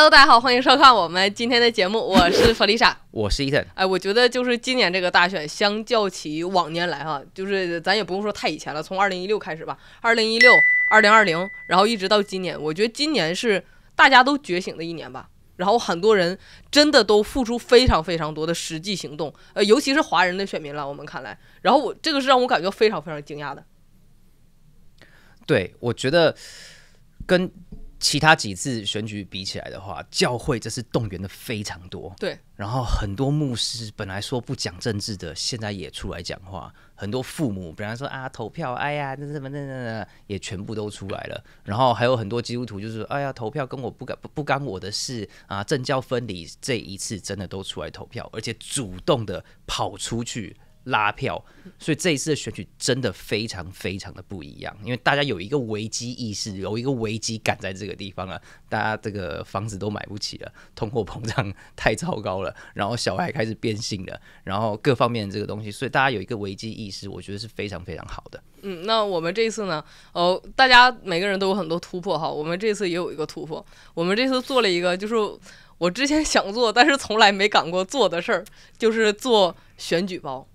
Hello，大家好，欢迎收看我们今天的节目，我是弗丽莎，我是伊森。哎，我觉得就是今年这个大选，相较起往年来哈，就是咱也不用说太以前了，从二零一六开始吧，二零一六、二零二零，然后一直到今年，我觉得今年是大家都觉醒的一年吧。然后很多人真的都付出非常非常多的实际行动，呃，尤其是华人的选民了，我们看来，然后我这个是让我感觉非常非常惊讶的。对，我觉得跟。其他几次选举比起来的话，教会这次动员的非常多。对，然后很多牧师本来说不讲政治的，现在也出来讲话。很多父母本来说啊投票，哎呀，那什么那那那，也全部都出来了。然后还有很多基督徒就是哎呀投票，跟我不干不不干我的事啊，政教分离这一次真的都出来投票，而且主动的跑出去。拉票，所以这一次的选举真的非常非常的不一样，因为大家有一个危机意识，有一个危机感在这个地方啊，大家这个房子都买不起了，通货膨胀太糟糕了，然后小孩开始变性了，然后各方面的这个东西，所以大家有一个危机意识，我觉得是非常非常好的。嗯，那我们这次呢，哦，大家每个人都有很多突破哈，我们这次也有一个突破，我们这次做了一个就是我之前想做但是从来没敢过做的事儿，就是做选举包。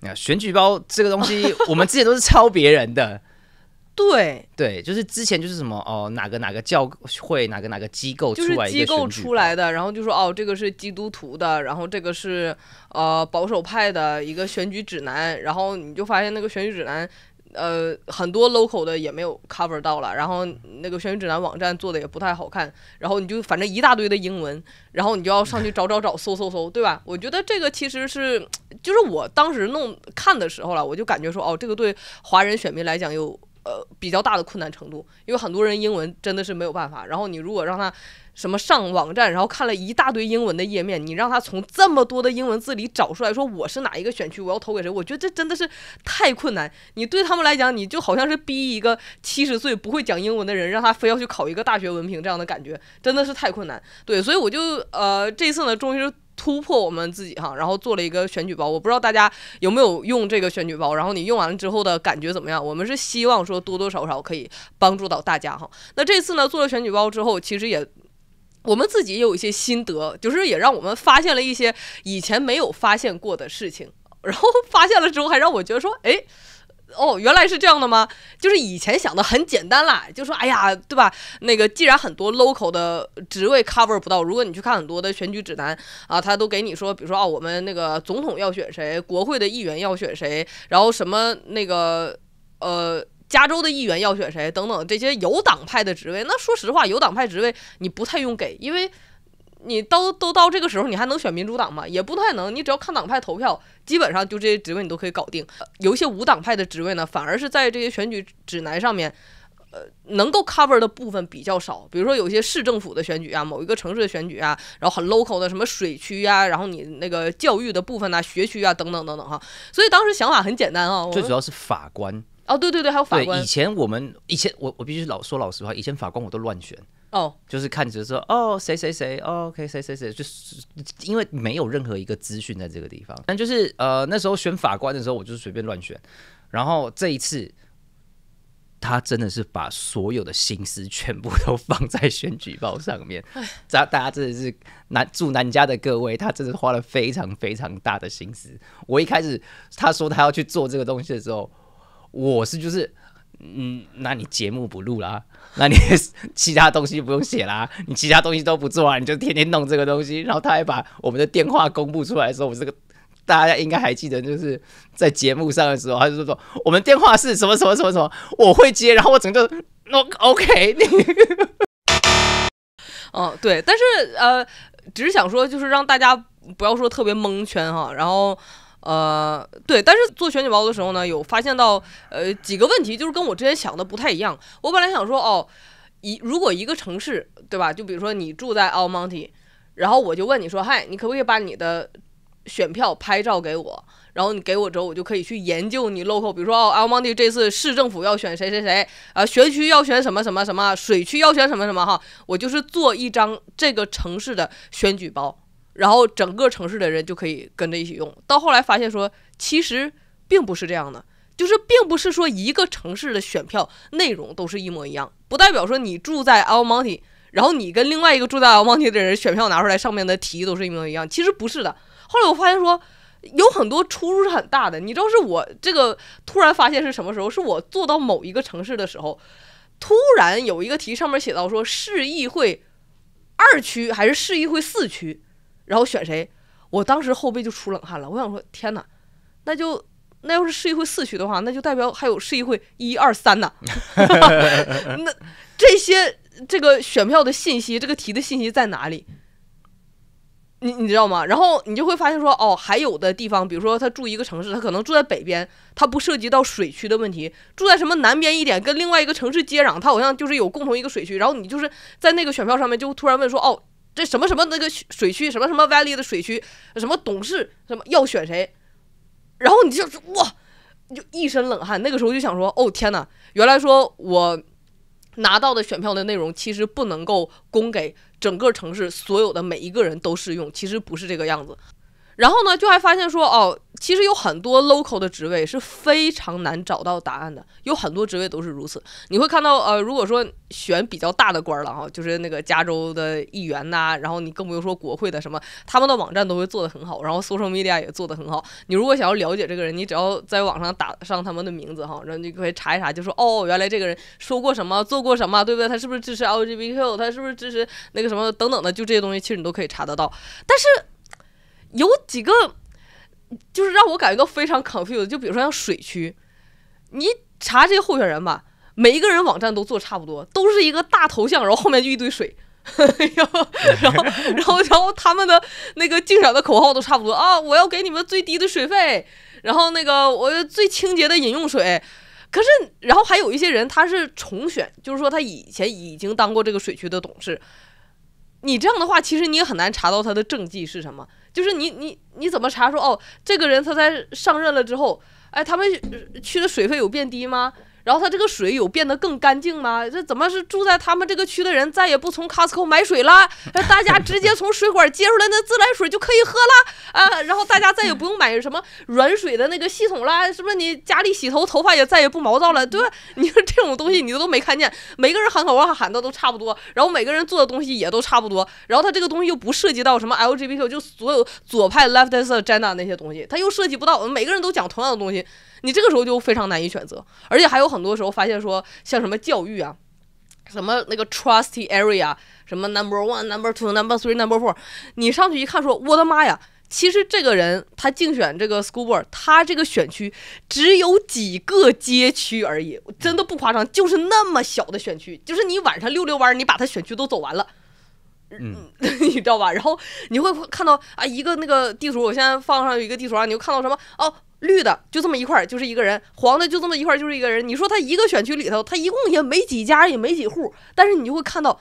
那选举包这个东西，我们之前都是抄别人的。对，对，就是之前就是什么哦，哪个哪个教会，哪个哪个机构，就是机构出来的，然后就说哦，这个是基督徒的，然后这个是呃保守派的一个选举指南，然后你就发现那个选举指南。呃，很多 local 的也没有 cover 到了，然后那个选举指南网站做的也不太好看，然后你就反正一大堆的英文，然后你就要上去找找找，搜搜搜，对吧？我觉得这个其实是，就是我当时弄看的时候了，我就感觉说，哦，这个对华人选民来讲有呃比较大的困难程度，因为很多人英文真的是没有办法，然后你如果让他。什么上网站，然后看了一大堆英文的页面，你让他从这么多的英文字里找出来说我是哪一个选区，我要投给谁？我觉得这真的是太困难。你对他们来讲，你就好像是逼一个七十岁不会讲英文的人，让他非要去考一个大学文凭这样的感觉，真的是太困难。对，所以我就呃这次呢，终于是。突破我们自己哈，然后做了一个选举包。我不知道大家有没有用这个选举包，然后你用完了之后的感觉怎么样？我们是希望说多多少少可以帮助到大家哈。那这次呢，做了选举包之后，其实也。我们自己也有一些心得，就是也让我们发现了一些以前没有发现过的事情。然后发现了之后，还让我觉得说，哎，哦，原来是这样的吗？就是以前想的很简单啦，就说，哎呀，对吧？那个，既然很多 local 的职位 cover 不到，如果你去看很多的选举指南啊，他都给你说，比如说啊，我们那个总统要选谁，国会的议员要选谁，然后什么那个呃。加州的议员要选谁？等等，这些有党派的职位，那说实话，有党派职位你不太用给，因为你都都到这个时候，你还能选民主党吗？也不太能。你只要看党派投票，基本上就这些职位你都可以搞定。有一些无党派的职位呢，反而是在这些选举指南上面，呃，能够 cover 的部分比较少。比如说有一些市政府的选举啊，某一个城市的选举啊，然后很 local 的什么水区呀，然后你那个教育的部分啊，学区啊，等等等等哈。所以当时想法很简单啊，最主要是法官。哦，对对对，还有法官。以前我们以前我我必须老说老实话，以前法官我都乱选哦，就是看着说哦谁谁谁，OK 谁谁谁，就是因为没有任何一个资讯在这个地方。但就是呃那时候选法官的时候，我就是随便乱选。然后这一次，他真的是把所有的心思全部都放在选举报上面。大大家真的是南住南家的各位，他真是花了非常非常大的心思。我一开始他说他要去做这个东西的时候。我是就是，嗯，那你节目不录啦，那你 其他东西不用写啦，你其他东西都不做，啊，你就天天弄这个东西。然后他还把我们的电话公布出来的时候，我这个大家应该还记得，就是在节目上的时候，他就说我们电话是什么什么什么什么，我会接，然后我整个那 OK 你。哦对，但是呃，只是想说，就是让大家不要说特别蒙圈哈，然后。呃，对，但是做选举包的时候呢，有发现到呃几个问题，就是跟我之前想的不太一样。我本来想说，哦，一如果一个城市，对吧？就比如说你住在 a l m o n t 然后我就问你说，嗨，你可不可以把你的选票拍照给我？然后你给我之后，我就可以去研究你 local，比如说哦 a l m o n t 这次市政府要选谁谁谁啊，学区要选什么什么什么，水区要选什么什么哈，我就是做一张这个城市的选举包。然后整个城市的人就可以跟着一起用。到后来发现说，其实并不是这样的，就是并不是说一个城市的选票内容都是一模一样，不代表说你住在奥马蒂，然后你跟另外一个住在奥马蒂的人选票拿出来上面的题都是一模一样，其实不是的。后来我发现说，有很多出入是很大的。你知道是我这个突然发现是什么时候？是我做到某一个城市的时候，突然有一个题上面写到说市议会二区还是市议会四区？然后选谁？我当时后背就出冷汗了。我想说，天哪，那就那要是市议会四区的话，那就代表还有市议会一二三呢。那这些这个选票的信息，这个题的信息在哪里？你你知道吗？然后你就会发现说，哦，还有的地方，比如说他住一个城市，他可能住在北边，他不涉及到水区的问题；住在什么南边一点，跟另外一个城市接壤，他好像就是有共同一个水区。然后你就是在那个选票上面就突然问说，哦。这什么什么那个水区什么什么 valley 的水区，什么董事什么要选谁，然后你就哇，你就一身冷汗。那个时候就想说，哦天哪，原来说我拿到的选票的内容其实不能够供给整个城市所有的每一个人都适用，其实不是这个样子。然后呢，就还发现说，哦，其实有很多 local 的职位是非常难找到答案的，有很多职位都是如此。你会看到，呃，如果说选比较大的官了啊，就是那个加州的议员呐，然后你更不用说国会的什么，他们的网站都会做的很好，然后 social media 也做的很好。你如果想要了解这个人，你只要在网上打上他们的名字哈，然后你可以查一查，就说，哦，原来这个人说过什么，做过什么，对不对？他是不是支持 LGBTQ？他是不是支持那个什么等等的？就这些东西，其实你都可以查得到。但是。有几个就是让我感觉到非常 confused，就比如说像水区，你查这些候选人吧，每一个人网站都做差不多，都是一个大头像，然后后面就一堆水，然后然后然后他们的那个竞选的口号都差不多啊，我要给你们最低的水费，然后那个我最清洁的饮用水，可是然后还有一些人他是重选，就是说他以前已经当过这个水区的董事，你这样的话其实你也很难查到他的政绩是什么。就是你你你怎么查说哦，这个人他在上任了之后，哎，他们去的水费有变低吗？然后他这个水有变得更干净吗？这怎么是住在他们这个区的人再也不从 Costco 买水了？大家直接从水管接出来那自来水就可以喝了啊！然后大家再也不用买什么 软水的那个系统啦，什么你家里洗头头发也再也不毛躁了，对吧？你说这种东西你都没看见，每个人喊口号喊的都差不多，然后每个人做的东西也都差不多，然后他这个东西又不涉及到什么 LGBTQ 就所有左派 leftist n a 那些东西，他又涉及不到，每个人都讲同样的东西。你这个时候就非常难以选择，而且还有很多时候发现说，像什么教育啊，什么那个 trustee area 什么 number one、number two、number three、number four，你上去一看，说我的妈呀，其实这个人他竞选这个 school board，他这个选区只有几个街区而已，真的不夸张，就是那么小的选区，就是你晚上溜溜弯，你把他选区都走完了，嗯，你知道吧？然后你会看到啊，一个那个地图，我现在放上一个地图啊，你就看到什么哦。绿的就这么一块儿就是一个人，黄的就这么一块儿就是一个人。你说他一个选区里头，他一共也没几家，也没几户，但是你就会看到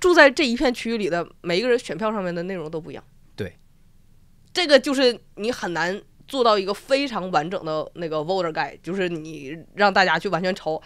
住在这一片区域里的每一个人选票上面的内容都不一样。对，这个就是你很难做到一个非常完整的那个 voter g i d e 就是你让大家去完全抄，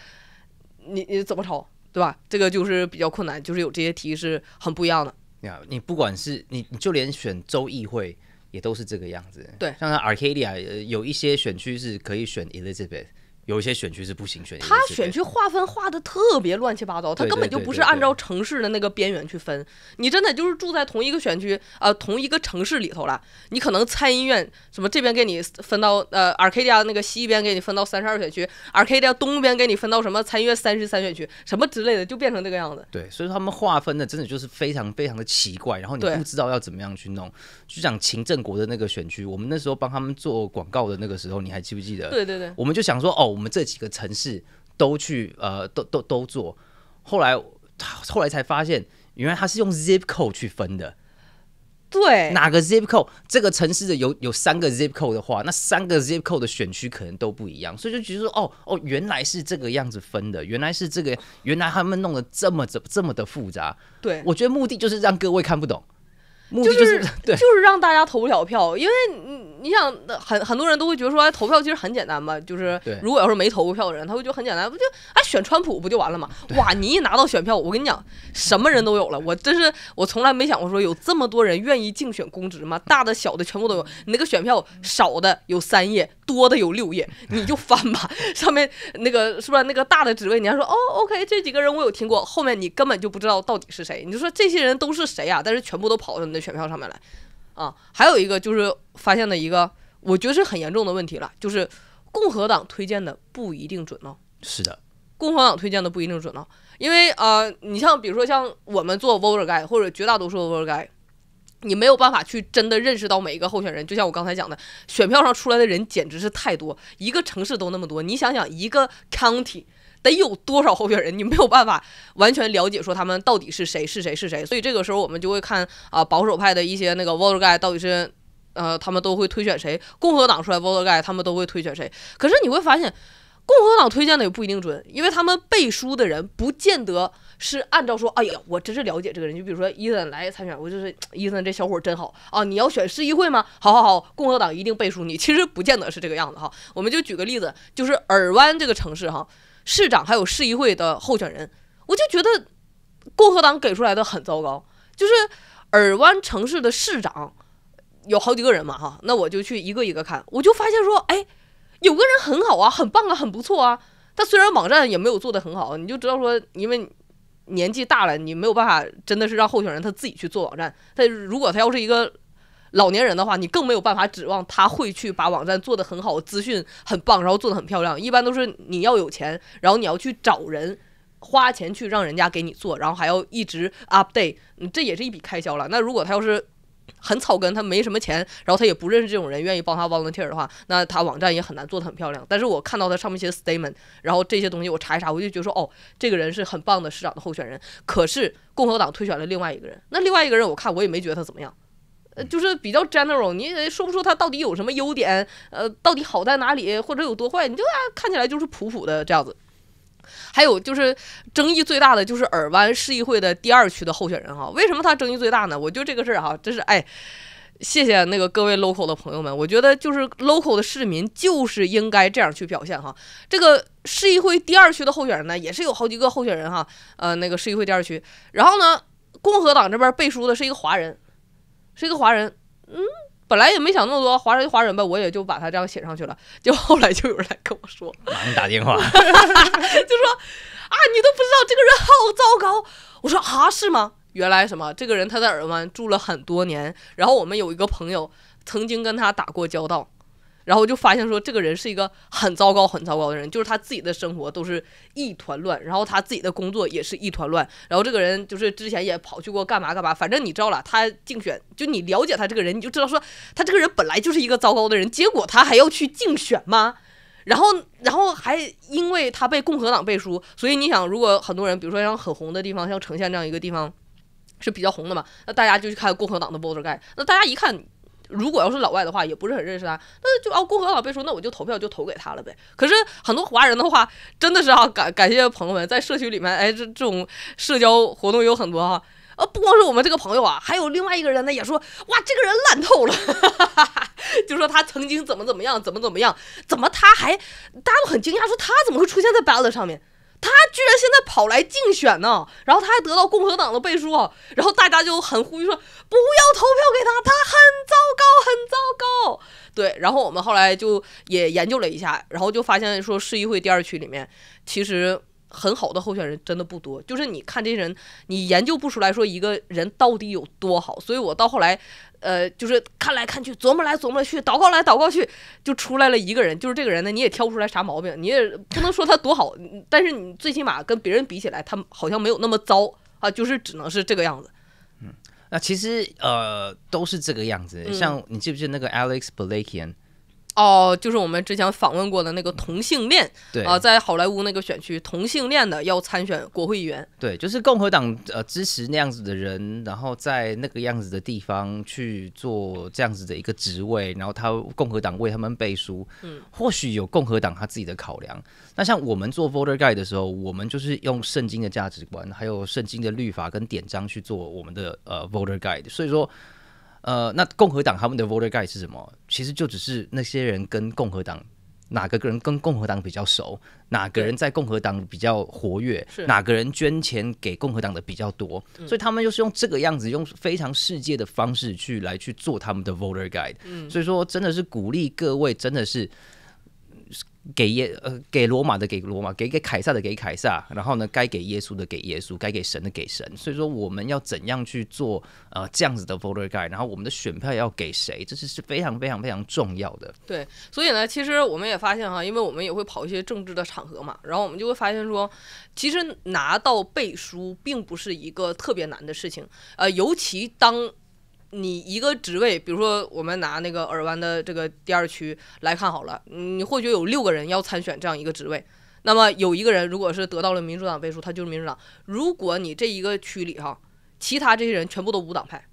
你你怎么抄，对吧？这个就是比较困难，就是有这些题是很不一样的。呀，你不管是你，你就连选州议会。也都是这个样子。对，像在 a r c a d i a 有一些选区是可以选 Elizabeth。有一些选区是不行选，他选区划分划的特别乱七八糟，他根本就不是按照城市的那个边缘去分。你真的就是住在同一个选区，呃，同一个城市里头了，你可能参议院什么这边给你分到呃，R a c a D i A 那个西边给你分到三十二选区，R a c a D i A 东边给你分到什么参议院三十三选区什么之类的，就变成那个样子。对，所以说他们划分的真的就是非常非常的奇怪，然后你不知道要怎么样去弄。就讲秦振国的那个选区，我们那时候帮他们做广告的那个时候，你还记不记得？对对对，我们就想说哦。我们这几个城市都去，呃，都都都做。后来，后来才发现，原来他是用 zip code 去分的。对，哪个 zip code 这个城市的有有三个 zip code 的话，那三个 zip code 的选区可能都不一样。所以就觉得说，哦哦，原来是这个样子分的，原来是这个，原来他们弄得这么这这么的复杂。对，我觉得目的就是让各位看不懂。目的就是就 是让大家投不了票，因为你你想很很多人都会觉得说，哎，投票其实很简单嘛，就是如果要是没投过票的人，他会觉得很简单，不就哎选川普不就完了嘛？哇，你一拿到选票，我跟你讲，什么人都有了，我真是我从来没想过说有这么多人愿意竞选公职嘛，大的小的全部都有。你那个选票少的有三页，多的有六页，你就翻吧，上面那个是不是那个大的职位？你还说哦，OK，这几个人我有听过，后面你根本就不知道到底是谁，你就说这些人都是谁呀？但是全部都跑上那。选票上面来，啊，还有一个就是发现的一个，我觉得是很严重的问题了，就是共和党推荐的不一定准哦。是的，共和党推荐的不一定准哦，因为呃，你像比如说像我们做俄勒盖或者绝大多数俄勒盖，你没有办法去真的认识到每一个候选人。就像我刚才讲的，选票上出来的人简直是太多，一个城市都那么多，你想想一个 county。得有多少候选人？你没有办法完全了解，说他们到底是谁是谁是谁。所以这个时候我们就会看啊，保守派的一些那个 t e r guy 到底是呃，他们都会推选谁？共和党出来 o r guy 他们都会推选谁？可是你会发现，共和党推荐的也不一定准，因为他们背书的人不见得是按照说，哎呀，我真是了解这个人。就比如说伊森来参选，我就是伊森这小伙真好啊！你要选市议会吗？好，好，好，共和党一定背书你。其实不见得是这个样子哈。我们就举个例子，就是尔湾这个城市哈。市长还有市议会的候选人，我就觉得共和党给出来的很糟糕。就是尔湾城市的市长有好几个人嘛，哈，那我就去一个一个看，我就发现说，哎，有个人很好啊，很棒啊，很不错啊。他虽然网站也没有做得很好，你就知道说，因为年纪大了，你没有办法真的是让候选人他自己去做网站。他如果他要是一个老年人的话，你更没有办法指望他会去把网站做得很好，资讯很棒，然后做得很漂亮。一般都是你要有钱，然后你要去找人，花钱去让人家给你做，然后还要一直 update，这也是一笔开销了。那如果他要是很草根，他没什么钱，然后他也不认识这种人愿意帮他 volunteer 的话，那他网站也很难做得很漂亮。但是我看到他上面写的 statement，然后这些东西我查一查，我就觉得说，哦，这个人是很棒的市长的候选人。可是共和党推选了另外一个人，那另外一个人我看我也没觉得他怎么样。就是比较 general，你说不说他到底有什么优点？呃，到底好在哪里，或者有多坏？你就啊，看起来就是普普的这样子。还有就是争议最大的就是尔湾市议会的第二区的候选人哈，为什么他争议最大呢？我就这个事儿哈，真是哎，谢谢那个各位 local 的朋友们，我觉得就是 local 的市民就是应该这样去表现哈。这个市议会第二区的候选人呢，也是有好几个候选人哈，呃，那个市议会第二区，然后呢，共和党这边背书的是一个华人。是一个华人，嗯，本来也没想那么多，华人就华人吧，我也就把他这样写上去了。就后来就有人来跟我说，打电话，就说啊，你都不知道这个人好糟糕。我说啊，是吗？原来什么？这个人他在尔湾住了很多年，然后我们有一个朋友曾经跟他打过交道。然后就发现说，这个人是一个很糟糕、很糟糕的人，就是他自己的生活都是一团乱，然后他自己的工作也是一团乱。然后这个人就是之前也跑去过干嘛干嘛，反正你知道了。他竞选，就你了解他这个人，你就知道说他这个人本来就是一个糟糕的人，结果他还要去竞选吗？然后，然后还因为他被共和党背书，所以你想，如果很多人，比如说像很红的地方，像呈现这样一个地方是比较红的嘛，那大家就去看共和党的 voter guy，那大家一看。如果要是老外的话，也不是很认识他，那就啊，共和党被说，那我就投票就投给他了呗。可是很多华人的话，真的是啊，感感谢朋友们在社区里面，哎，这这种社交活动有很多哈。呃，不光是我们这个朋友啊，还有另外一个人呢，也说哇，这个人烂透了，就说他曾经怎么怎么样，怎么怎么样，怎么他还，大家都很惊讶，说他怎么会出现在 b a l 班 t 上面。他居然现在跑来竞选呢，然后他还得到共和党的背书，然后大家就很呼吁说不要投票给他，他很糟糕，很糟糕。对，然后我们后来就也研究了一下，然后就发现说市议会第二区里面其实。很好的候选人真的不多，就是你看这些人，你研究不出来说一个人到底有多好。所以我到后来，呃，就是看来看去，琢磨来琢磨去，祷告来祷告去，就出来了一个人，就是这个人呢，你也挑不出来啥毛病，你也不能说他多好，但是你最起码跟别人比起来，他好像没有那么糟啊，就是只能是这个样子。嗯，那其实呃都是这个样子，像你记不记得那个 Alex b l a k i a n 哦，就是我们之前访问过的那个同性恋，对啊，在好莱坞那个选区，同性恋的要参选国会议员，对，就是共和党呃支持那样子的人，然后在那个样子的地方去做这样子的一个职位，然后他共和党为他们背书，嗯，或许有共和党他自己的考量。那像我们做 voter guide 的时候，我们就是用圣经的价值观，还有圣经的律法跟典章去做我们的呃 voter guide，所以说。呃，那共和党他们的 voter guide 是什么？其实就只是那些人跟共和党哪个人跟共和党比较熟，哪个人在共和党比较活跃，哪个人捐钱给共和党的比较多，所以他们就是用这个样子，用非常世界的方式去来去做他们的 voter guide。所以说，真的是鼓励各位，真的是。给耶呃，给罗马的给罗马，给给凯撒的给凯撒，然后呢，该给耶稣的给耶稣，该给神的给神。所以说，我们要怎样去做呃这样子的 voter guy，然后我们的选票要给谁，这是是非常非常非常重要的。对，所以呢，其实我们也发现哈，因为我们也会跑一些政治的场合嘛，然后我们就会发现说，其实拿到背书并不是一个特别难的事情，呃，尤其当。你一个职位，比如说我们拿那个尔湾的这个第二区来看好了，你或许有六个人要参选这样一个职位，那么有一个人如果是得到了民主党背书，他就是民主党。如果你这一个区里哈，其他这些人全部都无党派，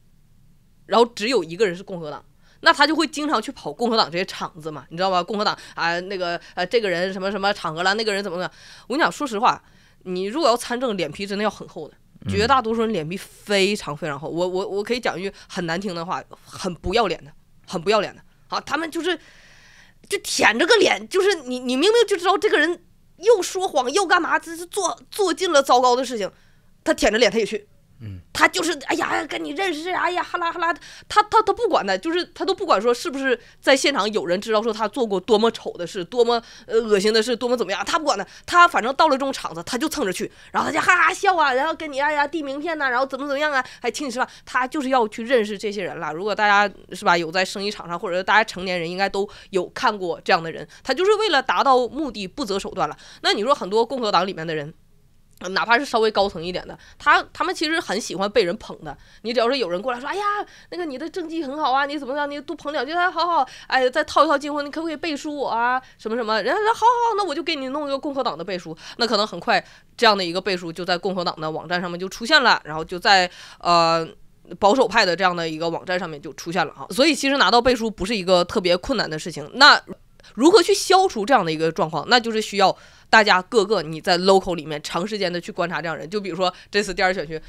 然后只有一个人是共和党，那他就会经常去跑共和党这些场子嘛，你知道吧？共和党啊，那个呃，这个人什么什么场合了，那个人怎么怎么，我跟你讲，说实话，你如果要参政，脸皮真的要很厚的。绝大多数人脸皮非常非常厚，我我我可以讲一句很难听的话，很不要脸的，很不要脸的啊！他们就是就舔着个脸，就是你你明明就知道这个人又说谎又干嘛，这是做做尽了糟糕的事情，他舔着脸他也去。嗯，他就是哎呀，跟你认识，哎呀，哈拉哈拉，他他他不管的，就是他都不管说是不是在现场有人知道说他做过多么丑的事，多么呃恶心的事，多么怎么样，他不管的，他反正到了这种场子他就蹭着去，然后他就哈哈笑啊，然后跟你哎呀递名片呐，然后怎么怎么样啊，还请你吃饭，他就是要去认识这些人了。如果大家是吧，有在生意场上，或者说大家成年人应该都有看过这样的人，他就是为了达到目的不择手段了。那你说很多共和党里面的人。哪怕是稍微高层一点的，他他们其实很喜欢被人捧的。你只要是有人过来说，哎呀，那个你的政绩很好啊，你怎么样，你多捧两句，他好好，哎，再套一套金婚，你可不可以背书啊？什么什么，人家说好好，那我就给你弄一个共和党的背书。那可能很快这样的一个背书就在共和党的网站上面就出现了，然后就在呃保守派的这样的一个网站上面就出现了哈。所以其实拿到背书不是一个特别困难的事情。那如何去消除这样的一个状况？那就是需要大家各个你在 local 里面长时间的去观察这样人，就比如说这次第二选区。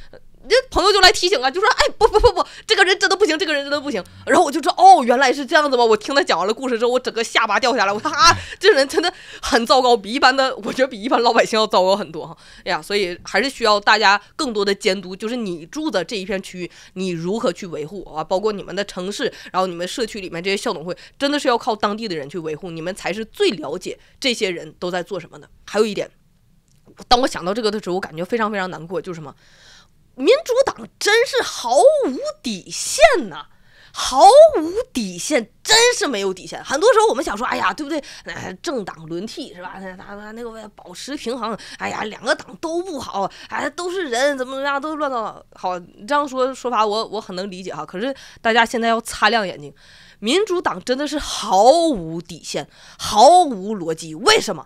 这朋友就来提醒啊，就说：“哎，不不不不，这个人真的不行，这个人真的不行。”然后我就说：“哦，原来是这样子吧。”我听他讲完了故事之后，我整个下巴掉下来。我说：“啊，这人真的很糟糕，比一般的我觉得比一般老百姓要糟糕很多哈。哎呀，所以还是需要大家更多的监督。就是你住的这一片区域，你如何去维护啊？包括你们的城市，然后你们社区里面这些校董会，真的是要靠当地的人去维护，你们才是最了解这些人都在做什么的。还有一点，当我想到这个的时候，我感觉非常非常难过，就是什么？民主党真是毫无底线呐，毫无底线，真是没有底线。很多时候我们想说，哎呀，对不对？政党轮替是吧？那那那个保持平衡，哎呀，两个党都不好，哎，都是人，怎么怎么样都乱到好。这样说说法，我我很能理解哈。可是大家现在要擦亮眼睛，民主党真的是毫无底线，毫无逻辑。为什么？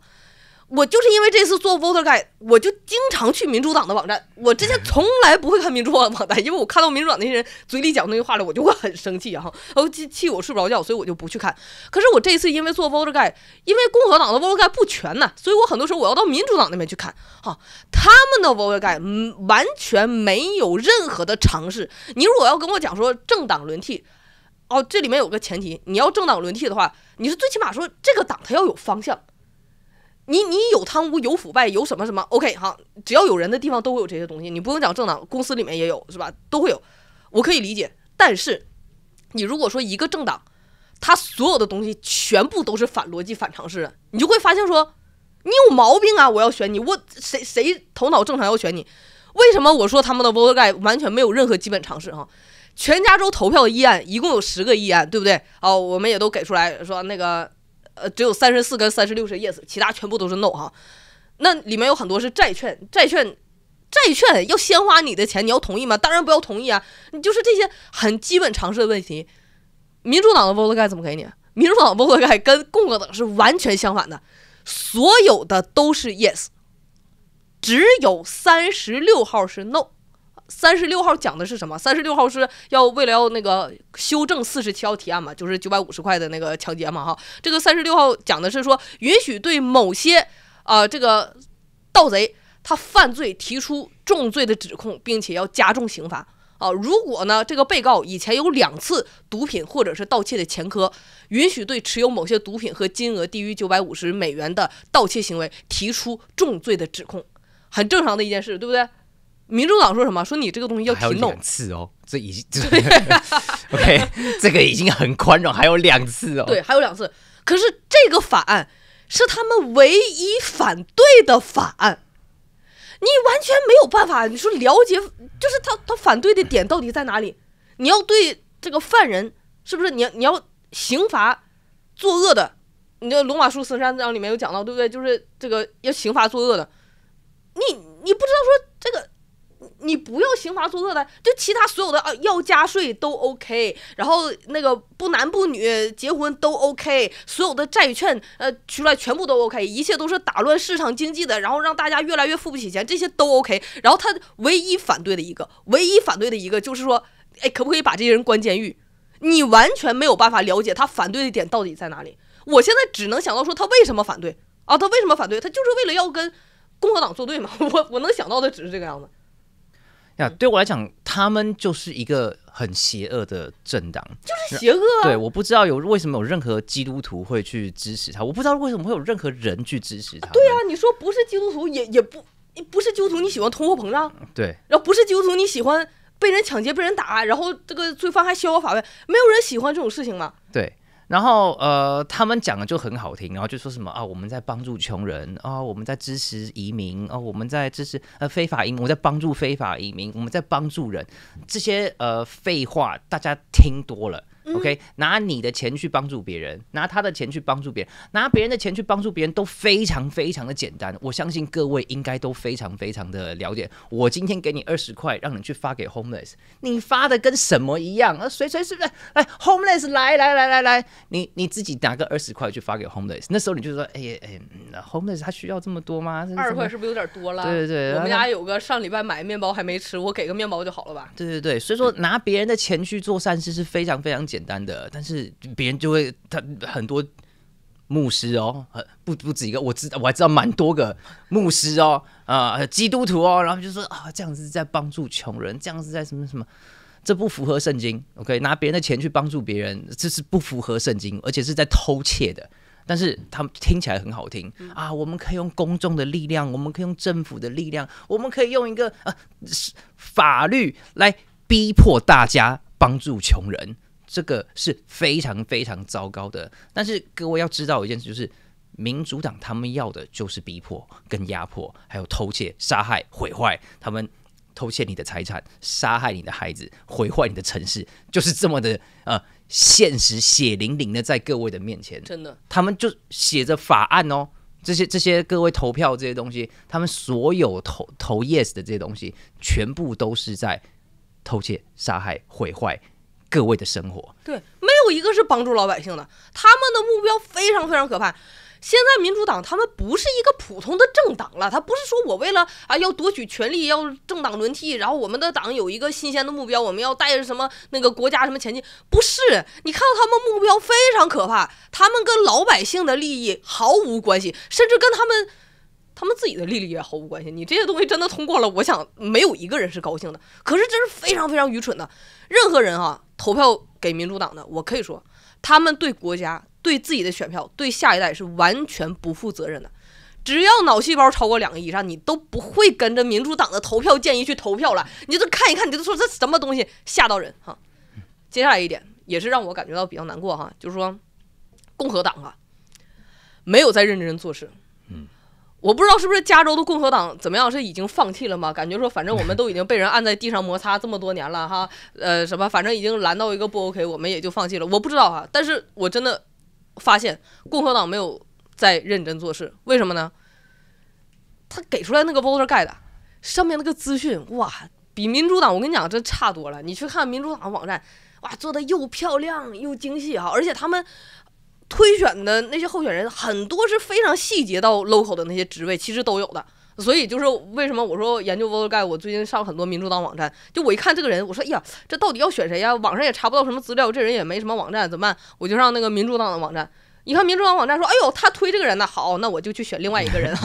我就是因为这次做 voter guide，我就经常去民主党的网站。我之前从来不会看民主党的网站，因为我看到民主党那些人嘴里讲那些话了，我就会很生气哈，然后气气我睡不着觉，所以我就不去看。可是我这一次因为做 voter guide，因为共和党的 voter guide 不全呐，所以我很多时候我要到民主党那边去看哈，他们的 voter guide 完全没有任何的尝试。你如果要跟我讲说政党轮替，哦，这里面有个前提，你要政党轮替的话，你是最起码说这个党它要有方向。你你有贪污有腐败有什么什么？OK 好，只要有人的地方都会有这些东西，你不用讲政党，公司里面也有是吧？都会有，我可以理解。但是你如果说一个政党，他所有的东西全部都是反逻辑反常识的，你就会发现说你有毛病啊！我要选你，我谁谁头脑正常要选你？为什么我说他们的 Voter 盖完全没有任何基本常识？哈，全加州投票的议案一共有十个议案，对不对？哦，我们也都给出来说那个。呃，只有三十四跟三十六是 yes，其他全部都是 no 哈。那里面有很多是债券，债券，债券要先花你的钱，你要同意吗？当然不要同意啊！你就是这些很基本常识的问题。民主党的拨的盖怎么给你？民主党的拨的盖跟共和党是完全相反的，所有的都是 yes，只有三十六号是 no。三十六号讲的是什么？三十六号是要为了要那个修正四十七号提案嘛，就是九百五十块的那个抢劫嘛，哈。这个三十六号讲的是说，允许对某些啊这个盗贼他犯罪提出重罪的指控，并且要加重刑罚啊。如果呢这个被告以前有两次毒品或者是盗窃的前科，允许对持有某些毒品和金额低于九百五十美元的盗窃行为提出重罪的指控，很正常的一件事，对不对？民主党说什么？说你这个东西要停两次哦，这已经 OK，这个已经很宽容，还有两次哦。对，还有两次。可是这个法案是他们唯一反对的法案，你完全没有办法。你说了解，就是他他反对的点到底在哪里？你要对这个犯人，是不是？你你要刑罚作恶的？你《罗马书》三章里面有讲到，对不对？就是这个要刑罚作恶的，你你不知道说这个。你不要刑罚作恶的，就其他所有的啊，要加税都 OK，然后那个不男不女结婚都 OK，所有的债券呃出来全部都 OK，一切都是打乱市场经济的，然后让大家越来越付不起钱，这些都 OK。然后他唯一反对的一个，唯一反对的一个就是说，哎，可不可以把这些人关监狱？你完全没有办法了解他反对的点到底在哪里。我现在只能想到说，他为什么反对啊？他为什么反对？他就是为了要跟共和党作对嘛？我我能想到的只是这个样子。呀，对我来讲，他们就是一个很邪恶的政党，就是邪恶。对，我不知道有为什么有任何基督徒会去支持他，我不知道为什么会有任何人去支持他。对啊，你说不是基督徒也也不不是基督徒，你喜欢通货膨胀？对，然后不是基督徒，你喜欢被人抢劫、被人打，然后这个罪犯还逍遥法外，没有人喜欢这种事情吗？对。然后，呃，他们讲的就很好听，然后就说什么啊，我们在帮助穷人啊，我们在支持移民啊，我们在支持呃非法移民，我在帮助非法移民，我们在帮助人，这些呃废话，大家听多了。OK，拿你的钱去帮助别人，拿他的钱去帮助别人，拿别人的钱去帮助别人，都非常非常的简单。我相信各位应该都非常非常的了解。我今天给你二十块，让你去发给 homeless，你发的跟什么一样啊？谁谁是不是？哎，homeless，来来来来来，你你自己拿个二十块去发给 homeless，那时候你就说，哎呀哎，homeless 他需要这么多吗？二十块是不是有点多了？对对对，我们家有个上礼拜买面包还没吃，我给个面包就好了吧？对对对，所以说拿别人的钱去做善事是非常非常简。简单的，但是别人就会他很多牧师哦，很不不止一个，我知我还知道蛮多个牧师哦啊基督徒哦，然后就说啊这样子在帮助穷人，这样子在什么什么，这不符合圣经。OK，拿别人的钱去帮助别人，这是不符合圣经，而且是在偷窃的。但是他们听起来很好听啊，我们可以用公众的力量，我们可以用政府的力量，我们可以用一个呃法律来逼迫大家帮助穷人。这个是非常非常糟糕的，但是各位要知道一件事，就是民主党他们要的就是逼迫、跟压迫，还有偷窃、杀害、毁坏。他们偷窃你的财产，杀害你的孩子，毁坏你的城市，就是这么的呃，现实血淋淋的在各位的面前。真的，他们就写着法案哦，这些这些各位投票这些东西，他们所有投投 yes 的这些东西，全部都是在偷窃、杀害、毁坏。各位的生活对没有一个是帮助老百姓的，他们的目标非常非常可怕。现在民主党他们不是一个普通的政党了，他不是说我为了啊要夺取权力要政党轮替，然后我们的党有一个新鲜的目标，我们要带着什么那个国家什么前进。不是你看到他们目标非常可怕，他们跟老百姓的利益毫无关系，甚至跟他们他们自己的利益也毫无关系。你这些东西真的通过了，我想没有一个人是高兴的。可是这是非常非常愚蠢的，任何人啊。投票给民主党的，我可以说，他们对国家、对自己的选票、对下一代是完全不负责任的。只要脑细胞超过两个以上，你都不会跟着民主党的投票建议去投票了。你就看一看，你就说这什么东西吓到人哈。接下来一点也是让我感觉到比较难过哈，就是说，共和党啊，没有在认真做事。我不知道是不是加州的共和党怎么样，是已经放弃了吗？感觉说反正我们都已经被人按在地上摩擦这么多年了哈，呃什么反正已经拦到一个不 OK，我们也就放弃了。我不知道哈，但是我真的发现共和党没有在认真做事，为什么呢？他给出来那个 b o t d e r guide 上面那个资讯哇，比民主党我跟你讲这差多了。你去看民主党网站，哇，做的又漂亮又精细哈，而且他们。推选的那些候选人很多是非常细节到 local 的那些职位，其实都有的。所以就是为什么我说研究 voltage，我最近上很多民主党网站。就我一看这个人，我说哎呀，这到底要选谁呀？网上也查不到什么资料，这人也没什么网站，怎么办？我就上那个民主党的网站，一看民主党网站说，哎呦，他推这个人呢，好，那我就去选另外一个人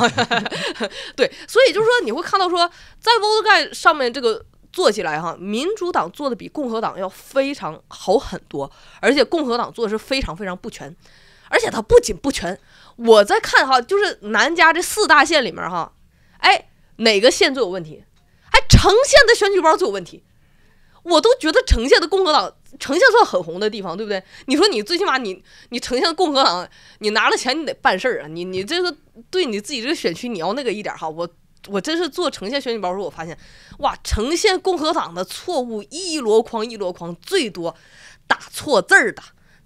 对，所以就是说你会看到说在 voltage 上面这个。做起来哈，民主党做的比共和党要非常好很多，而且共和党做的是非常非常不全，而且它不仅不全。我在看哈，就是南加这四大县里面哈，哎，哪个县最有问题？还城县的选举包最有问题。我都觉得城县的共和党，城县算很红的地方，对不对？你说你最起码你你城县共和党，你拿了钱你得办事儿啊，你你这个对你自己这个选区你要那个一点哈，我。我真是做呈现选举包时候，我发现，哇，呈现共和党的错误一箩筐一箩筐，最多打错字儿的，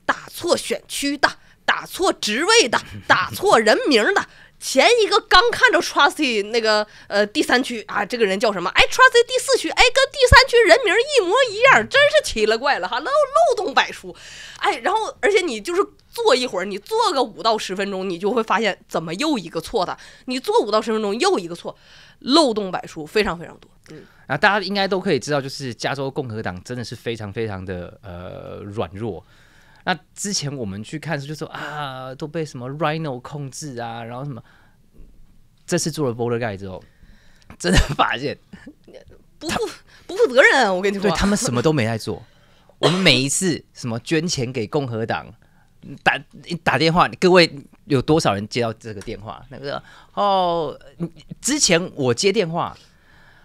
打错选区的，打错职位的，打错人名的。前一个刚看着 Trusty 那个呃第三区啊，这个人叫什么？哎，Trusty 第四区，哎，跟第三区人名一模一样，真是奇了怪了哈，漏漏洞百出。哎，然后而且你就是。坐一会儿，你坐个五到十分钟，你就会发现怎么又一个错的。你坐五到十分钟又一个错，漏洞百出，非常非常多。嗯，啊，大家应该都可以知道，就是加州共和党真的是非常非常的呃软弱。那之前我们去看书就说啊，都被什么 RINO 控制啊，然后什么。这次做了 b o r d e r 之后，真的发现不负不负责任。我跟你说，对他们什么都没在做。我们每一次什么捐钱给共和党。打打电话，各位有多少人接到这个电话？那个哦，之前我接电话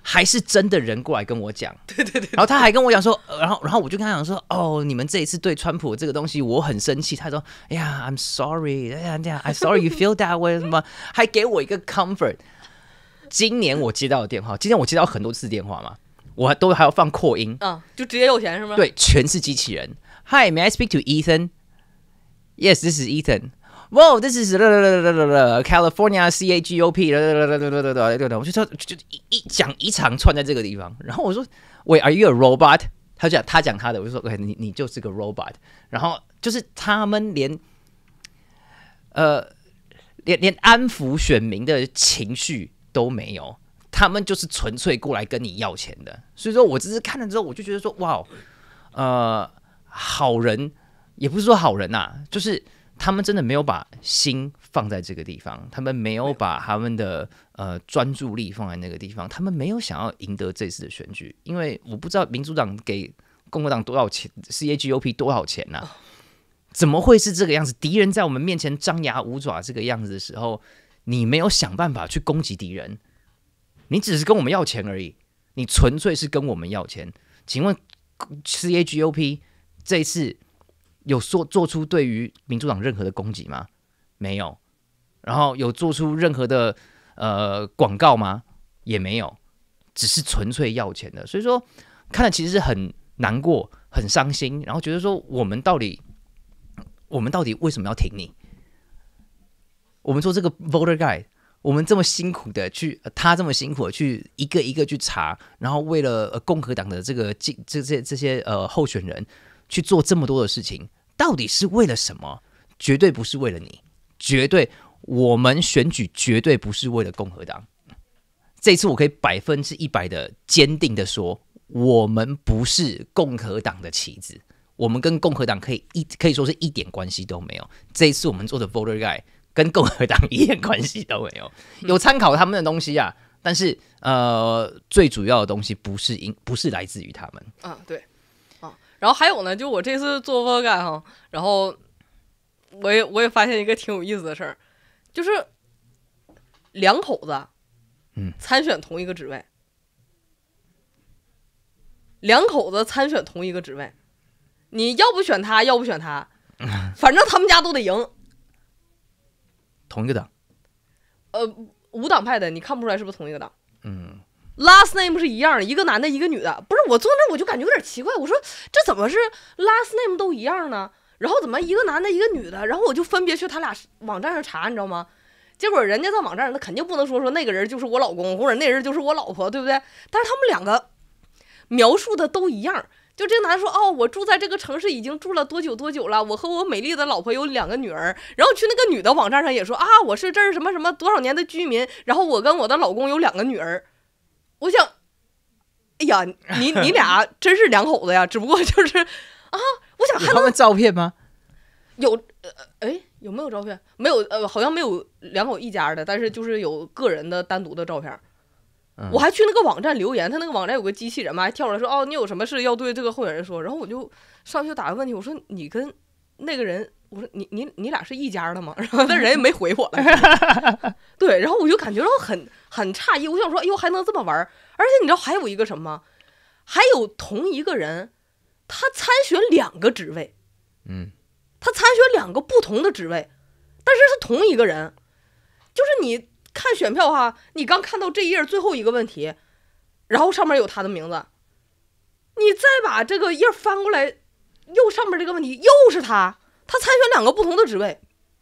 还是真的人过来跟我讲，对对对。然后他还跟我讲说，然后然后我就跟他讲说，哦，你们这一次对川普这个东西我很生气。他说，哎呀，I'm sorry，哎呀，I'm sorry you feel that way 什么，还给我一个 comfort。今年我接到的电话，今年我接到很多次电话嘛，我都还要放扩音，嗯，就直接有钱是吗？对，全是机器人。Hi，may I speak to Ethan？Yes，this is Ethan。Whoa，this is California C A G O P。我就说就一讲一长串在这个地方。然后我说，喂，Are you a robot？他讲他讲他的，我就说，喂，你你就是个 robot。然后就是他们连呃，连连安抚选民的情绪都没有，他们就是纯粹过来跟你要钱的。所以说我只是看了之后，我就觉得说，哇，呃，好人。也不是说好人呐，就是他们真的没有把心放在这个地方，他们没有把他们的呃专注力放在那个地方，他们没有想要赢得这次的选举，因为我不知道民主党给共和党多少钱，C A G U P 多少钱呐？怎么会是这个样子？敌人在我们面前张牙舞爪这个样子的时候，你没有想办法去攻击敌人，你只是跟我们要钱而已，你纯粹是跟我们要钱。请问 C A G U P 这一次？有说做出对于民主党任何的攻击吗？没有。然后有做出任何的呃广告吗？也没有。只是纯粹要钱的。所以说，看了其实是很难过、很伤心。然后觉得说，我们到底，我们到底为什么要挺你？我们说这个 Voter Guide，我们这么辛苦的去，他这么辛苦的去一个一个去查，然后为了共和党的这个这这这些呃候选人。去做这么多的事情，到底是为了什么？绝对不是为了你，绝对我们选举绝对不是为了共和党。这次我可以百分之一百的坚定的说，我们不是共和党的棋子，我们跟共和党可以一可以说是一点关系都没有。这一次我们做的 Voter Guy 跟共和党一点关系都没有，有参考他们的东西啊，但是呃，最主要的东西不是因不是来自于他们啊，对。然后还有呢，就我这次做播改哈，然后我也我也发现一个挺有意思的事儿，就是两口子，嗯，参选同一个职位，两口子参选同一个职位，你要不选他，要不选他，反正他们家都得赢，同一个党，呃，无党派的，你看不出来是不是同一个党，嗯。Last name 是一样，一个男的，一个女的。不是我坐那儿，我就感觉有点奇怪。我说，这怎么是 last name 都一样呢？然后怎么一个男的，一个女的？然后我就分别去他俩网站上查，你知道吗？结果人家在网站上，那肯定不能说说那个人就是我老公，或者那人就是我老婆，对不对？但是他们两个描述的都一样。就这个男的说，哦，我住在这个城市已经住了多久多久了？我和我美丽的老婆有两个女儿。然后去那个女的网站上也说，啊，我是这儿什么什么多少年的居民，然后我跟我的老公有两个女儿。我想，哎呀，你你俩真是两口子呀！只不过就是，啊，我想还能照片吗？有，呃，哎，有没有照片？没有，呃，好像没有两口一家的，但是就是有个人的单独的照片。我还去那个网站留言，他那个网站有个机器人嘛，还跳出来说：“哦，你有什么事要对这个候选人说？”然后我就上去打个问题，我说：“你跟那个人，我说你你你俩是一家的吗？”然后那人也没回我了。对，然后我就感觉到很很诧异，我想说，哎呦，还能这么玩而且你知道还有一个什么？还有同一个人，他参选两个职位，嗯，他参选两个不同的职位，但是是同一个人。就是你看选票哈，你刚看到这一页最后一个问题，然后上面有他的名字，你再把这个页翻过来，又上面这个问题又是他，他参选两个不同的职位，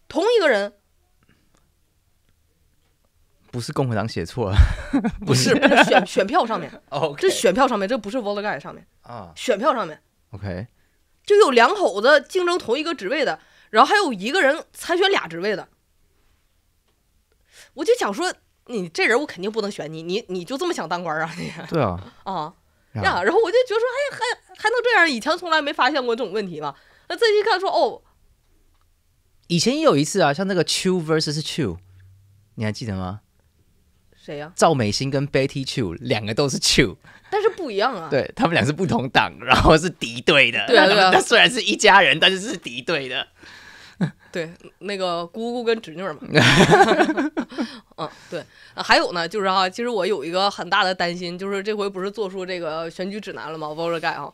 同一个人。不是共和党写错了，不是 选选票上面，哦，这选票上面这不是 Volga 上面啊，选票上面，OK，就有两口子竞争同一个职位的，然后还有一个人参选俩职位的，我就想说你这人我肯定不能选你，你你就这么想当官啊你？对啊，啊呀，然后我就觉得说哎，还还能这样，以前从来没发现过这种问题嘛，那再一看说哦，以前也有一次啊，像那个 True versus True，你还记得吗？谁呀？赵美心跟 Betty Chu 两个都是 Chu，但是不一样啊。对他们俩是不同党，然后是敌对的。对啊，他虽然是一家人，但是是敌对的。对，那个姑姑跟侄女嘛。嗯，对。还有呢，就是啊，其实我有一个很大的担心，就是这回不是做出这个选举指南了吗 v o l g 啊，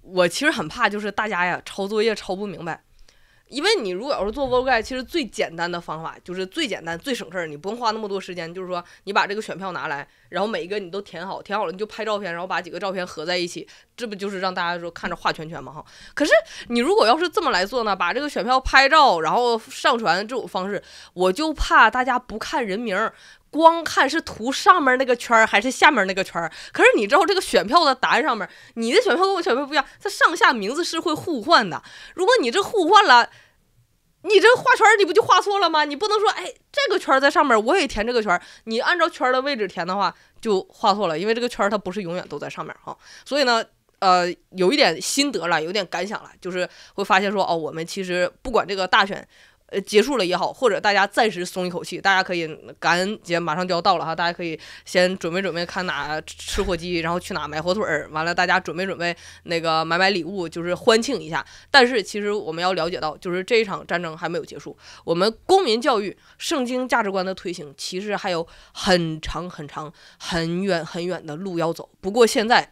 我其实很怕，就是大家呀抄作业抄不明白。因为你如果要是做 v o g 其实最简单的方法就是最简单、最省事儿，你不用花那么多时间。就是说，你把这个选票拿来，然后每一个你都填好，填好了你就拍照片，然后把几个照片合在一起，这不就是让大家说看着画圈圈嘛哈。可是你如果要是这么来做呢，把这个选票拍照然后上传这种方式，我就怕大家不看人名。光看是图上面那个圈儿还是下面那个圈儿，可是你知道这个选票的答案上面，你的选票跟我选票不一样，它上下名字是会互换的。如果你这互换了，你这画圈儿你不就画错了吗？你不能说哎，这个圈儿在上面，我也填这个圈儿。你按照圈儿的位置填的话，就画错了，因为这个圈儿它不是永远都在上面哈。所以呢，呃，有一点心得了，有点感想了，就是会发现说哦，我们其实不管这个大选。呃，结束了也好，或者大家暂时松一口气，大家可以赶，节马上就要到了哈，大家可以先准备准备，看哪吃火鸡，然后去哪买火腿儿，完了大家准备准备，那个买买礼物，就是欢庆一下。但是其实我们要了解到，就是这一场战争还没有结束，我们公民教育、圣经价值观的推行其实还有很长很长、很远很远的路要走。不过现在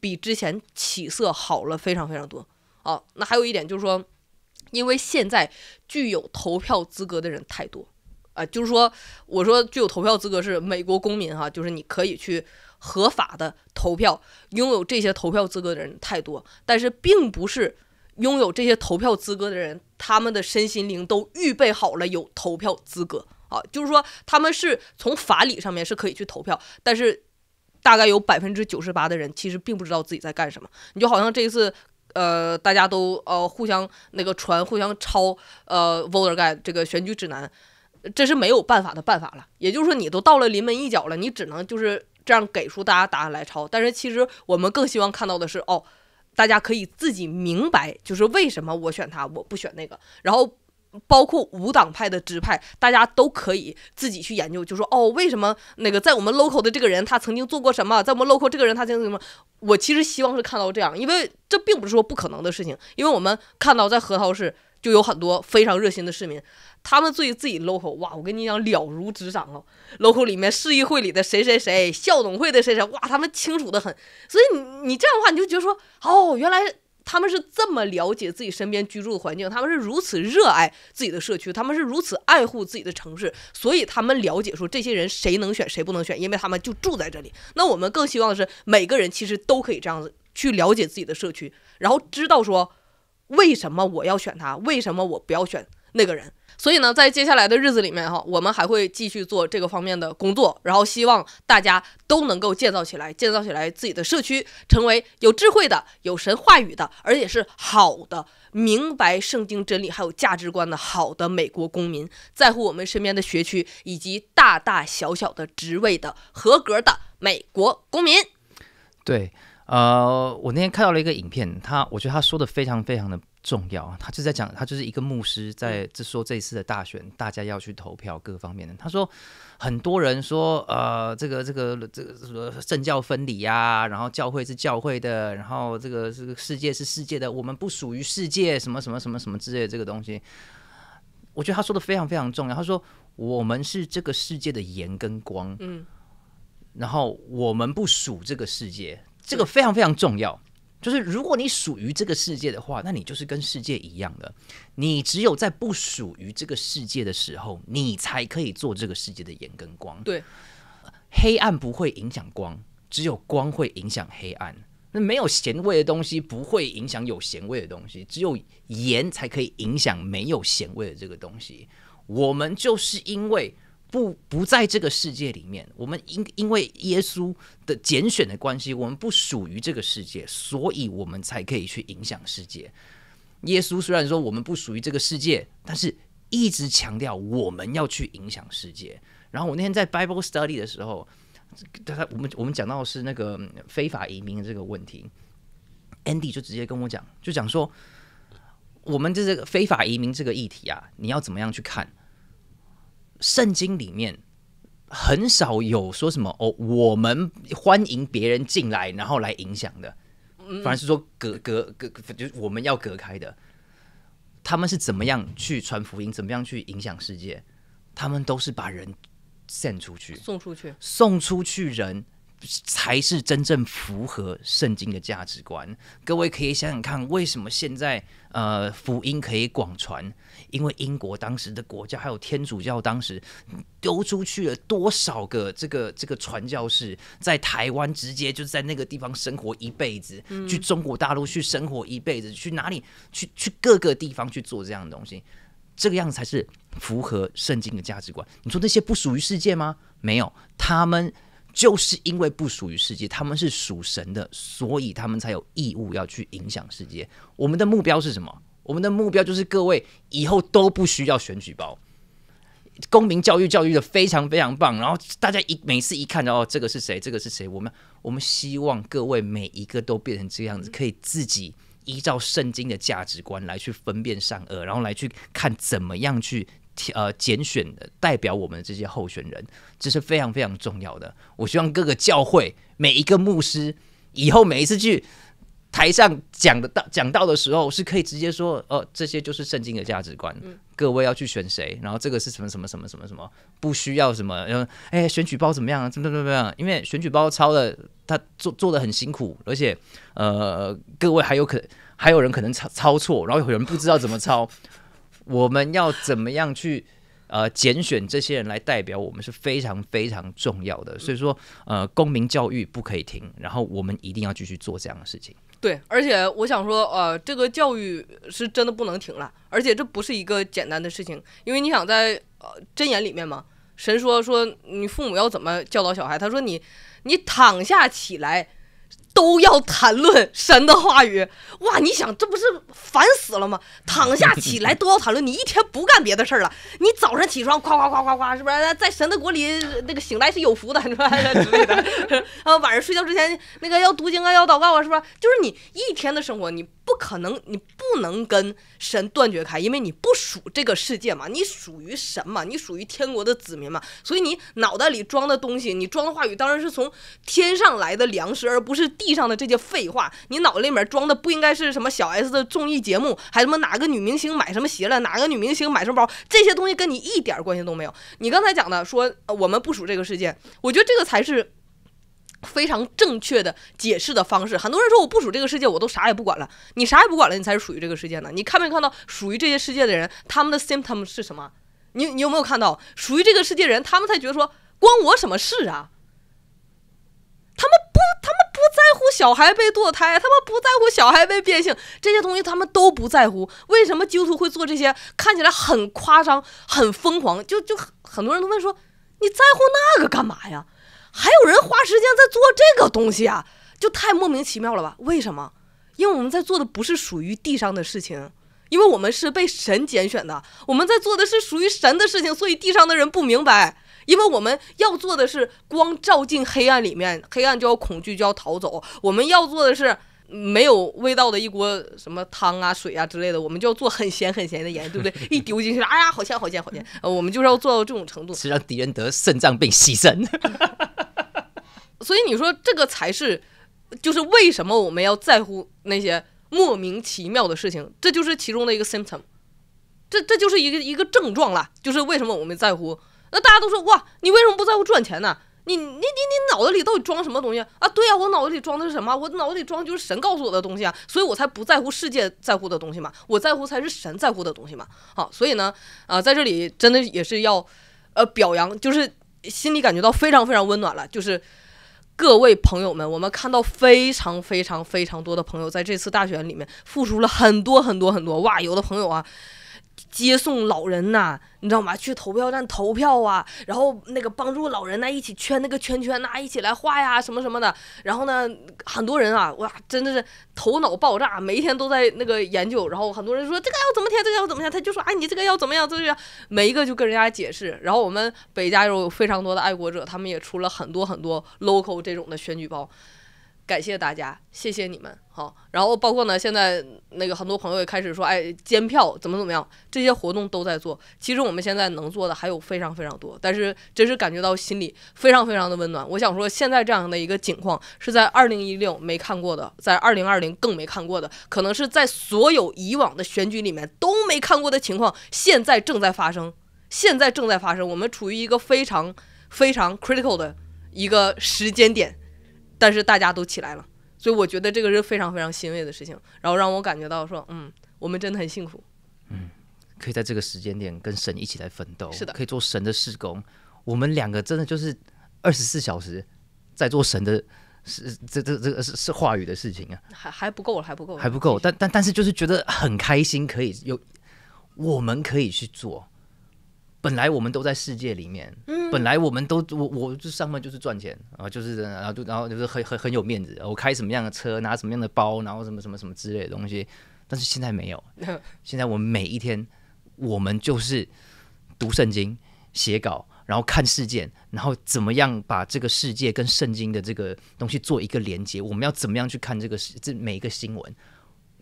比之前起色好了非常非常多哦，那还有一点就是说。因为现在具有投票资格的人太多，啊，就是说，我说具有投票资格是美国公民哈，就是你可以去合法的投票，拥有这些投票资格的人太多，但是并不是拥有这些投票资格的人，他们的身心灵都预备好了有投票资格啊，就是说他们是从法理上面是可以去投票，但是大概有百分之九十八的人其实并不知道自己在干什么，你就好像这一次。呃，大家都呃互相那个传，互相抄呃《Voter Guide》这个选举指南，这是没有办法的办法了。也就是说，你都到了临门一脚了，你只能就是这样给出大家答案来抄。但是，其实我们更希望看到的是，哦，大家可以自己明白，就是为什么我选他，我不选那个。然后。包括无党派的支派，大家都可以自己去研究。就说哦，为什么那个在我们 local 的这个人，他曾经做过什么？在我们 local 这个人，他曾经什么？我其实希望是看到这样，因为这并不是说不可能的事情。因为我们看到在核桃市就有很多非常热心的市民，他们对自己 local 哇，我跟你讲了如指掌啊。local 里面市议会里的谁谁谁，校董会的谁谁，哇，他们清楚的很。所以你你这样的话，你就觉得说哦，原来。他们是这么了解自己身边居住的环境，他们是如此热爱自己的社区，他们是如此爱护自己的城市，所以他们了解说，这些人谁能选谁不能选，因为他们就住在这里。那我们更希望的是，每个人其实都可以这样子去了解自己的社区，然后知道说，为什么我要选他，为什么我不要选。那个人，所以呢，在接下来的日子里面哈，我们还会继续做这个方面的工作，然后希望大家都能够建造起来，建造起来自己的社区，成为有智慧的、有神话语的，而且是好的、明白圣经真理还有价值观的好的美国公民，在乎我们身边的学区以及大大小小的职位的合格的美国公民。对，呃，我那天看到了一个影片，他我觉得他说的非常非常的。重要啊！他就在讲，他就是一个牧师，在这说这一次的大选，大家要去投票，各方面的。他说，很多人说，呃，这个这个这个什么政教分离呀，然后教会是教会的，然后这个这个世界是世界的，我们不属于世界，什么什么什么什么之类这个东西。我觉得他说的非常非常重要。他说，我们是这个世界的盐跟光，嗯，然后我们不属这个世界，这个非常非常重要。就是如果你属于这个世界的话，那你就是跟世界一样的。你只有在不属于这个世界的时候，你才可以做这个世界的眼跟光。对，黑暗不会影响光，只有光会影响黑暗。那没有咸味的东西不会影响有咸味的东西，只有盐才可以影响没有咸味的这个东西。我们就是因为。不不在这个世界里面，我们因因为耶稣的拣选的关系，我们不属于这个世界，所以我们才可以去影响世界。耶稣虽然说我们不属于这个世界，但是一直强调我们要去影响世界。然后我那天在 Bible study 的时候，他我们我们讲到是那个非法移民的这个问题，Andy 就直接跟我讲，就讲说，我们这个非法移民这个议题啊，你要怎么样去看？圣经里面很少有说什么哦，我们欢迎别人进来，然后来影响的，反而是说隔隔隔，就是我们要隔开的。他们是怎么样去传福音，怎么样去影响世界？他们都是把人送出去，送出去，送出去人。才是真正符合圣经的价值观。各位可以想想看，为什么现在呃福音可以广传？因为英国当时的国家还有天主教当时丢出去了多少个这个这个传教士，在台湾直接就是在那个地方生活一辈子，去中国大陆去生活一辈子，去哪里去去各个地方去做这样的东西，这个样子才是符合圣经的价值观。你说那些不属于世界吗？没有，他们。就是因为不属于世界，他们是属神的，所以他们才有义务要去影响世界。我们的目标是什么？我们的目标就是各位以后都不需要选举包，公民教育教育的非常非常棒。然后大家一每次一看到哦，这个是谁？这个是谁？我们我们希望各位每一个都变成这样子，可以自己依照圣经的价值观来去分辨善恶，然后来去看怎么样去。呃，拣选的代表我们的这些候选人，这是非常非常重要的。我希望各个教会每一个牧师以后每一次去台上讲的到讲到的时候，是可以直接说，哦，这些就是圣经的价值观。各位要去选谁，然后这个是什么什么什么什么什么，不需要什么，哎，选举包怎么样？怎么怎么样？因为选举包抄的他做做的很辛苦，而且呃，各位还有可还有人可能抄抄错，然后有人不知道怎么抄。我们要怎么样去呃，拣选这些人来代表我们是非常非常重要的。所以说，呃，公民教育不可以停，然后我们一定要继续做这样的事情。对，而且我想说，呃，这个教育是真的不能停了，而且这不是一个简单的事情，因为你想在呃箴言里面嘛，神说说你父母要怎么教导小孩，他说你你躺下起来。都要谈论神的话语，哇！你想，这不是烦死了吗？躺下起来都要谈论，你一天不干别的事儿了，你早上起床，咵咵咵咵咵，是不是？在神的国里，那个醒来是有福的，是不是？啊，晚上睡觉之前，那个要读经啊，要祷告啊，是吧？就是你一天的生活，你。不可能，你不能跟神断绝开，因为你不属这个世界嘛，你属于神嘛，你属于天国的子民嘛，所以你脑袋里装的东西，你装的话语当然是从天上来的粮食，而不是地上的这些废话。你脑袋里面装的不应该是什么小 S 的综艺节目，还什么哪个女明星买什么鞋了，哪个女明星买什么包，这些东西跟你一点关系都没有。你刚才讲的说我们不属这个世界，我觉得这个才是。非常正确的解释的方式，很多人说我不属这个世界，我都啥也不管了。你啥也不管了，你才是属于这个世界呢。你看没看到属于这些世界的人，他们的 symptom 是什么？你你有没有看到属于这个世界人，他们才觉得说关我什么事啊？他们不，他们不在乎小孩被堕胎，他们不在乎小孩被变性，这些东西他们都不在乎。为什么基督徒会做这些看起来很夸张、很疯狂？就就很多人都问说你在乎那个干嘛呀？还有人花时间在做这个东西啊，就太莫名其妙了吧？为什么？因为我们在做的不是属于地上的事情，因为我们是被神拣选的，我们在做的是属于神的事情，所以地上的人不明白。因为我们要做的是光照进黑暗里面，黑暗就要恐惧就要逃走。我们要做的是没有味道的一锅什么汤啊、水啊之类的，我们就要做很咸很咸的盐，对不对？一丢进去，哎呀，好咸好咸好咸！我们就是要做到这种程度，是让敌人得肾脏病牺牲。所以你说这个才是，就是为什么我们要在乎那些莫名其妙的事情？这就是其中的一个 symptom，这这就是一个一个症状啦，就是为什么我们在乎？那大家都说哇，你为什么不在乎赚钱呢？你你你你脑子里到底装什么东西啊？对啊，我脑子里装的是什么？我脑子里装的就是神告诉我的东西啊！所以我才不在乎世界在乎的东西嘛，我在乎才是神在乎的东西嘛。好，所以呢，啊，在这里真的也是要，呃，表扬，就是心里感觉到非常非常温暖了，就是。各位朋友们，我们看到非常非常非常多的朋友在这次大选里面付出了很多很多很多。哇，有的朋友啊。接送老人呐，你知道吗？去投票站投票啊，然后那个帮助老人呐，一起圈那个圈圈呐，一起来画呀，什么什么的。然后呢，很多人啊，哇，真的是头脑爆炸，每一天都在那个研究。然后很多人说这个要怎么填，这个要怎么样，他就说哎，你这个要怎么样，么样，每一个就跟人家解释。然后我们北家有非常多的爱国者，他们也出了很多很多 local 这种的选举包。感谢大家，谢谢你们。好，然后包括呢，现在那个很多朋友也开始说，哎，监票怎么怎么样，这些活动都在做。其实我们现在能做的还有非常非常多，但是真是感觉到心里非常非常的温暖。我想说，现在这样的一个景况是在二零一六没看过的，在二零二零更没看过的，可能是在所有以往的选举里面都没看过的情况，现在正在发生，现在正在发生。我们处于一个非常非常 critical 的一个时间点。但是大家都起来了，所以我觉得这个是非常非常欣慰的事情，然后让我感觉到说，嗯，我们真的很幸福。嗯，可以在这个时间点跟神一起来奋斗，是的，可以做神的事工。我们两个真的就是二十四小时在做神的是这这这个是是话语的事情啊，还还不够还不够，还不够。但但但是就是觉得很开心，可以有我们可以去做。本来我们都在世界里面，本来我们都我我就上班就是赚钱啊，就是然后就然后就是很很很有面子，我开什么样的车，拿什么样的包，然后什么什么什么之类的东西。但是现在没有，现在我们每一天，我们就是读圣经、写稿，然后看事件，然后怎么样把这个世界跟圣经的这个东西做一个连接。我们要怎么样去看这个这每一个新闻？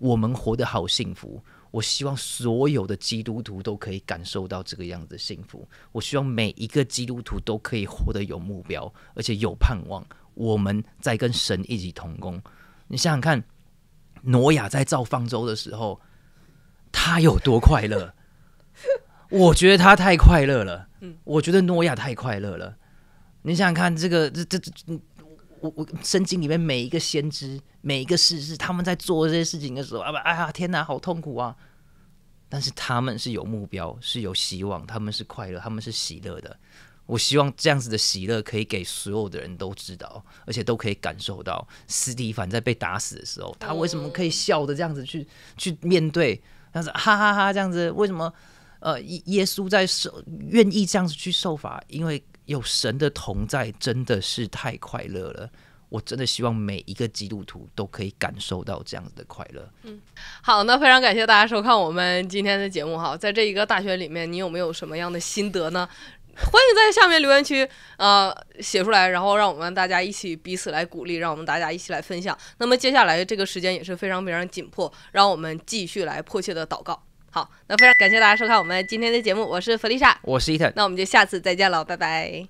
我们活得好幸福。我希望所有的基督徒都可以感受到这个样子的幸福。我希望每一个基督徒都可以活得有目标，而且有盼望。我们在跟神一起同工。你想想看，挪亚在造方舟的时候，他有多快乐？我觉得他太快乐了。我觉得挪亚太快乐了。你想想看，这个这这这我我圣经里面每一个先知，每一个事实，他们在做这些事情的时候，啊不，哎呀，天哪，好痛苦啊！但是他们是有目标，是有希望，他们是快乐，他们是喜乐的。我希望这样子的喜乐可以给所有的人都知道，而且都可以感受到。斯蒂凡在被打死的时候，他为什么可以笑的这样子去去面对？但是哈哈哈这样子，为什么？呃，耶稣在受愿意这样子去受罚，因为。有神的同在，真的是太快乐了！我真的希望每一个基督徒都可以感受到这样子的快乐。嗯，好，那非常感谢大家收看我们今天的节目哈。在这一个大学里面，你有没有什么样的心得呢？欢迎在下面留言区呃写出来，然后让我们大家一起彼此来鼓励，让我们大家一起来分享。那么接下来这个时间也是非常非常紧迫，让我们继续来迫切的祷告。好，那非常感谢大家收看我们今天的节目，我是弗丽莎，我是伊藤，那我们就下次再见了，拜拜。